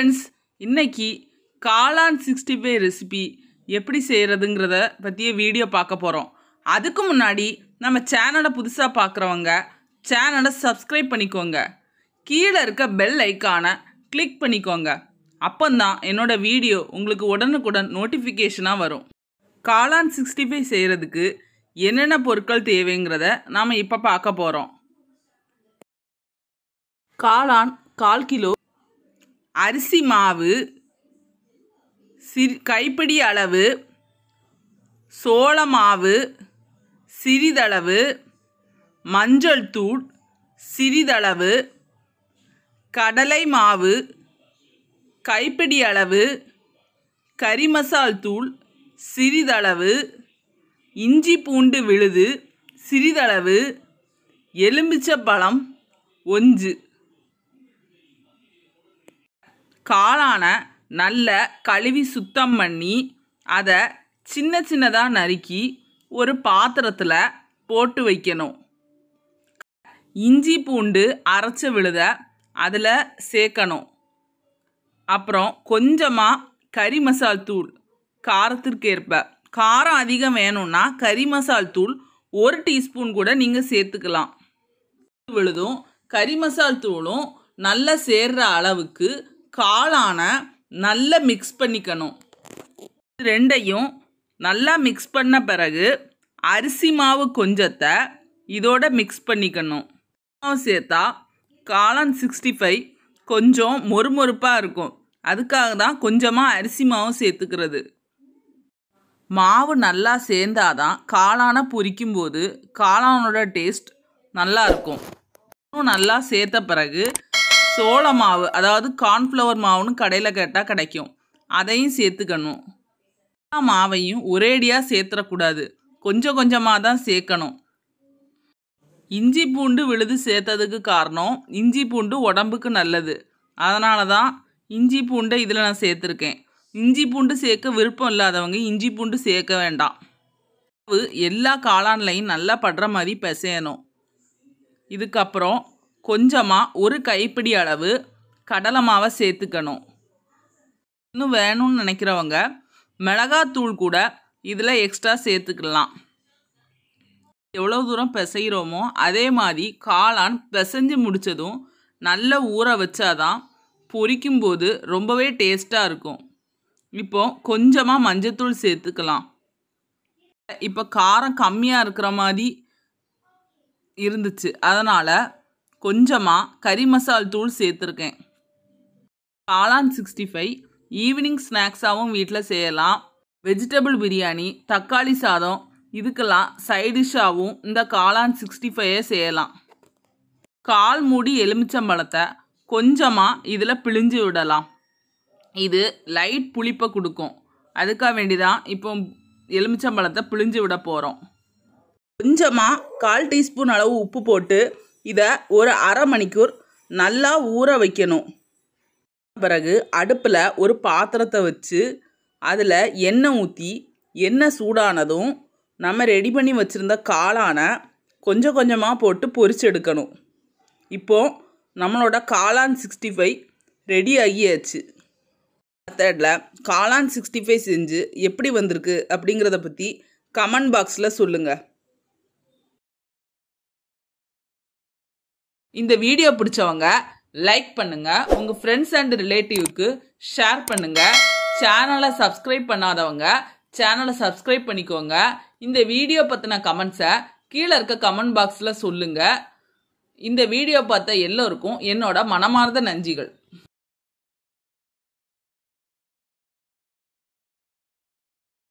friends இன்றைக்கி காளான் sixty five recipe எப்படி செய்கிறதுங்கிறத பற்றிய வீடியோ பார்க்க போகிறோம் அதுக்கு முன்னாடி நம்ம சேனலை புதுசாக பார்க்குறவங்க சேனலை சப்ஸ்கிரைப் பண்ணிக்கோங்க கீழே இருக்க பெல் ஐக்கானை கிளிக் பண்ணிக்கோங்க அப்போந்தான் என்னோடய வீடியோ உங்களுக்கு உடனுக்குடன் நோட்டிஃபிகேஷனாக வரும் காளான் சிக்ஸ்டி ஃபைவ் செய்கிறதுக்கு என்னென்ன பொருட்கள் தேவைங்கிறத நாம் இப்போ பார்க்க போகிறோம் காளான் கால் கிலோ அரிசி மாவு சிறு கைப்பிடி அளவு சோள மாவு சிறிதளவு மஞ்சள் தூள் சிறிதளவு கடலை மாவு கைப்பிடி அளவு கரிமசால் தூள் சிறிதளவு இஞ்சி பூண்டு விழுது சிறிதளவு பழம் ஒஞ்சு காளான நல்லா கழுவி சுத்தம் பண்ணி அதை சின்ன சின்னதாக நறுக்கி ஒரு பாத்திரத்தில் போட்டு வைக்கணும் இஞ்சி பூண்டு அரைச்ச விழுத அதில் சேர்க்கணும் அப்புறம் கொஞ்சமாக கறி மசால் தூள் காரத்திற்கேற்ப காரம் அதிகம் வேணும்னா கறி மசால் தூள் ஒரு டீஸ்பூன் கூட நீங்கள் சேர்த்துக்கலாம் விழுதும் கறி மசால் தூளும் நல்லா சேர்கிற அளவுக்கு காளான நல்லா மிக்ஸ் பண்ணிக்கணும் ரெண்டையும் நல்லா மிக்ஸ் பண்ண பிறகு அரிசி மாவு கொஞ்சத்தை இதோட மிக்ஸ் பண்ணிக்கணும் சேர்த்தா காளான் சிக்ஸ்டி ஃபைவ் கொஞ்சம் மொறுமொறுப்பாக இருக்கும் அதுக்காக தான் கொஞ்சமாக அரிசி மாவும் சேர்த்துக்கிறது மாவு நல்லா சேர்ந்தாதான் காளான பொரிக்கும்போது காளானோட டேஸ்ட் நல்லாயிருக்கும் நல்லா சேர்த்த பிறகு சோள மாவு அதாவது கார்ன்ஃப்ளவர் மாவுன்னு கடையில் கேட்டால் கிடைக்கும் அதையும் சேர்த்துக்கணும் மாவையும் ஒரேடியாக சேர்த்துடக்கூடாது கொஞ்சம் கொஞ்சமாக தான் சேர்க்கணும் இஞ்சி பூண்டு விழுது சேர்த்ததுக்கு காரணம் இஞ்சி பூண்டு உடம்புக்கு நல்லது அதனால தான் இஞ்சி பூண்டை இதில் நான் சேர்த்துருக்கேன் இஞ்சி பூண்டு சேர்க்க விருப்பம் இல்லாதவங்க இஞ்சி பூண்டு சேர்க்க வேண்டாம் எல்லா காளான்லையும் நல்லா படுற மாதிரி பிசையணும் இதுக்கப்புறம் கொஞ்சமாக ஒரு கைப்பிடி அளவு கடலை மாவை சேர்த்துக்கணும் இன்னும் வேணும்னு நினைக்கிறவங்க மிளகாத்தூள் கூட இதில் எக்ஸ்ட்ரா சேர்த்துக்கலாம் எவ்வளோ தூரம் பிசைகிறோமோ அதே மாதிரி காளான் பிசைஞ்சு முடித்ததும் நல்ல ஊற வச்சாதான் போது ரொம்பவே டேஸ்ட்டாக இருக்கும் இப்போ கொஞ்சமாக மஞ்சத்தூள் சேர்த்துக்கலாம் இப்போ காரம் கம்மியாக இருக்கிற மாதிரி இருந்துச்சு அதனால் கொஞ்சமாக கறி மசால் தூள் சேர்த்துருக்கேன் காளான் சிக்ஸ்டி ஃபைவ் ஈவினிங் ஸ்நாக்ஸாகவும் வீட்டில் செய்யலாம் வெஜிடபிள் பிரியாணி தக்காளி சாதம் இதுக்கெல்லாம் சைடிஷ்ஷாகவும் இந்த காளான் சிக்ஸ்டி ஃபைவை செய்யலாம் கால் மூடி எலுமிச்சம்பழத்தை கொஞ்சமாக இதில் பிழிஞ்சு விடலாம் இது லைட் புளிப்பை கொடுக்கும் அதுக்காக வேண்டி தான் இப்போ எலுமிச்சம்பழத்தை பிழிஞ்சு விட போகிறோம் கொஞ்சமாக கால் டீஸ்பூன் அளவு உப்பு போட்டு இதை ஒரு அரை மணிக்கூர் நல்லா ஊற வைக்கணும் பிறகு அடுப்பில் ஒரு பாத்திரத்தை வச்சு அதில் எண்ணெய் ஊற்றி எண்ணெய் சூடானதும் நம்ம ரெடி பண்ணி வச்சுருந்த காளானை கொஞ்சம் கொஞ்சமாக போட்டு பொறிச்சு எடுக்கணும் இப்போது நம்மளோட காளான் சிக்ஸ்டி ஃபைவ் ரெடி ஆகியாச்சு மெத்தடில் காளான் சிக்ஸ்டி ஃபைவ் செஞ்சு எப்படி வந்திருக்கு அப்படிங்கிறத பற்றி கமெண்ட் பாக்ஸில் சொல்லுங்கள் இந்த வீடியோ பிடிச்சவங்க லைக் பண்ணுங்க உங்க ஃப்ரெண்ட்ஸ் அண்ட் ரிலேட்டிவ்க்கு ஷேர் பண்ணுங்க சேனலை சப்ஸ்கிரைப் பண்ணாதவங்க சேனலை சப்ஸ்கிரைப் பண்ணிக்கோங்க இந்த வீடியோ பற்றின கமெண்ட்ஸை கீழே இருக்க கமெண்ட் பாக்ஸில் சொல்லுங்கள் இந்த வீடியோ பார்த்த எல்லோருக்கும் என்னோட மனமார்ந்த நன்றிகள்